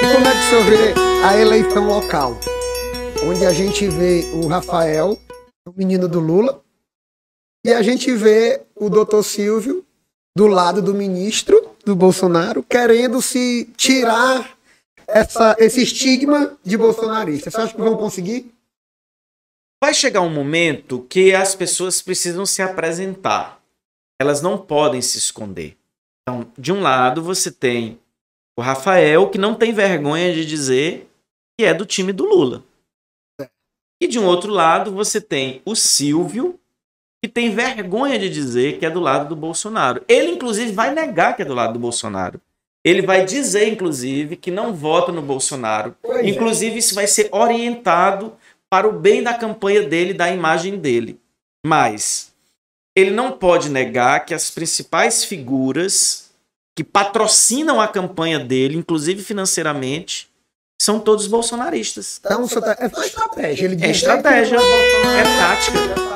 E como é que o senhor vê a eleição local? Onde a gente vê o Rafael, o menino do Lula, e a gente vê o doutor Silvio do lado do ministro do Bolsonaro querendo se tirar essa, esse estigma de bolsonarista. Você acha que vão conseguir? Vai chegar um momento que as pessoas precisam se apresentar. Elas não podem se esconder. Então, de um lado, você tem o Rafael, que não tem vergonha de dizer que é do time do Lula. E de um outro lado, você tem o Silvio, que tem vergonha de dizer que é do lado do Bolsonaro. Ele, inclusive, vai negar que é do lado do Bolsonaro. Ele vai dizer, inclusive, que não vota no Bolsonaro. É. inclusive, isso vai ser orientado para o bem da campanha dele, da imagem dele. Mas ele não pode negar que as principais figuras que patrocinam a campanha dele, inclusive financeiramente, são todos bolsonaristas. Então, tá- é uma é é estratégia. Ele é estratégia, é tática.